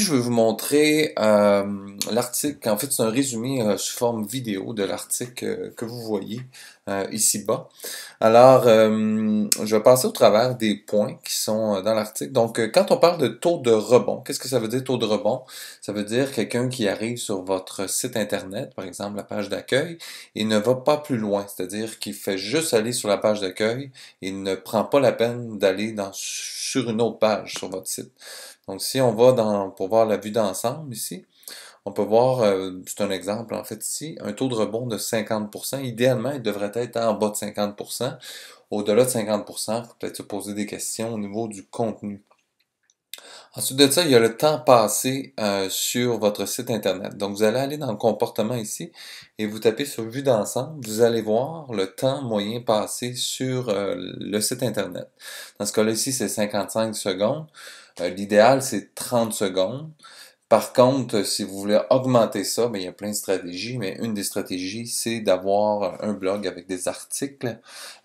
je vais vous montrer euh, l'article. En fait, c'est un résumé euh, sous forme vidéo de l'article euh, que vous voyez ici-bas. Alors, je vais passer au travers des points qui sont dans l'article. Donc, quand on parle de taux de rebond, qu'est-ce que ça veut dire taux de rebond? Ça veut dire quelqu'un qui arrive sur votre site Internet, par exemple la page d'accueil, et ne va pas plus loin. C'est-à-dire qu'il fait juste aller sur la page d'accueil et ne prend pas la peine d'aller sur une autre page sur votre site. Donc, si on va dans, pour voir la vue d'ensemble ici, on peut voir, euh, c'est un exemple en fait ici, un taux de rebond de 50%. Idéalement, il devrait être en bas de 50%. Au-delà de 50%, peut-être se poser des questions au niveau du contenu. Ensuite de ça, il y a le temps passé euh, sur votre site Internet. Donc, vous allez aller dans le comportement ici et vous tapez sur Vue d'ensemble. Vous allez voir le temps moyen passé sur euh, le site Internet. Dans ce cas-là, ici, c'est 55 secondes. Euh, l'idéal, c'est 30 secondes. Par contre, euh, si vous voulez augmenter ça, ben, il y a plein de stratégies, mais une des stratégies, c'est d'avoir un blog avec des articles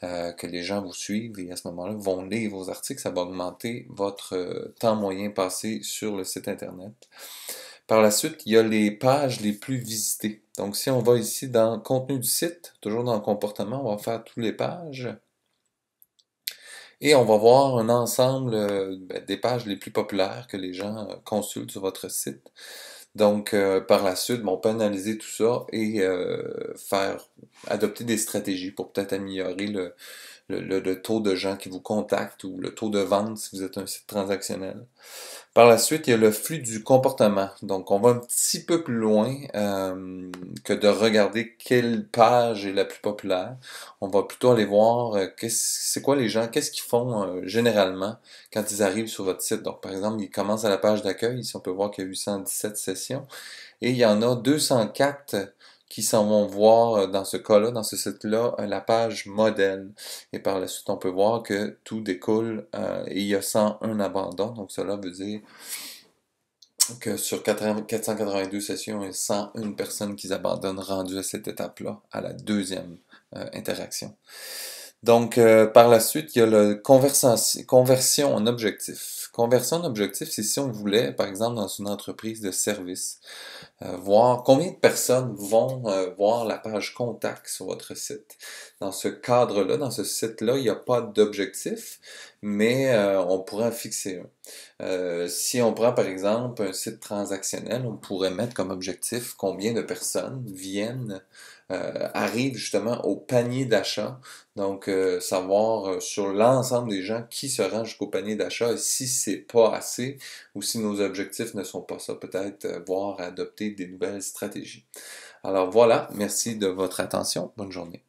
euh, que les gens vous suivent et à ce moment-là vont lire vos articles. Ça va augmenter votre euh, temps moyen passé sur le site Internet. Par la suite, il y a les pages les plus visitées. Donc, si on va ici dans contenu du site, toujours dans comportement, on va faire toutes les pages. Et on va voir un ensemble euh, ben, des pages les plus populaires que les gens euh, consultent sur votre site. Donc, euh, par la suite, ben, on peut analyser tout ça et faire adopter des stratégies pour peut-être améliorer le, le, taux de gens qui vous contactent ou le taux de vente si vous êtes un site transactionnel. Par la suite, il y a le flux du comportement. Donc, on va un petit peu plus loin euh, que de regarder quelle page est la plus populaire. On va plutôt aller voir euh, c'est quoi les gens, qu'est-ce qu'ils font euh, généralement quand ils arrivent sur votre site. Donc, par exemple, ils commencent à la page d'accueil. Ici, on peut voir qu'il y a 817 sessions et il y en a 204 qui s'en vont voir euh, dans ce cas-là, dans ce site-là, euh, la page modèle. Et par la suite, on peut voir que tout découle euh, et il y a 101 abandons. Donc cela veut dire que sur 482 sessions, il y a 101 personnes qui abandonnent rendues à cette étape-là, à la deuxième interaction. Donc, euh, par la suite, il y a le conversion en objectif. Conversion en objectif, c'est si on voulait, par exemple, dans une entreprise de service, euh, voir combien de personnes vont euh, voir la page contact sur votre site. Dans ce cadre-là, dans ce site-là, il n'y a pas d'objectif, mais on pourrait en fixer un. Euh, si on prend par exemple un site transactionnel, on pourrait mettre comme objectif combien de personnes viennent, euh, arrivent justement au panier d'achat. Donc, euh, savoir sur l'ensemble des gens qui se rendent jusqu'au panier d'achat et si c'est pas assez ou si nos objectifs ne sont pas ça, peut-être voir adopter des nouvelles stratégies. Alors voilà, merci de votre attention. Bonne journée.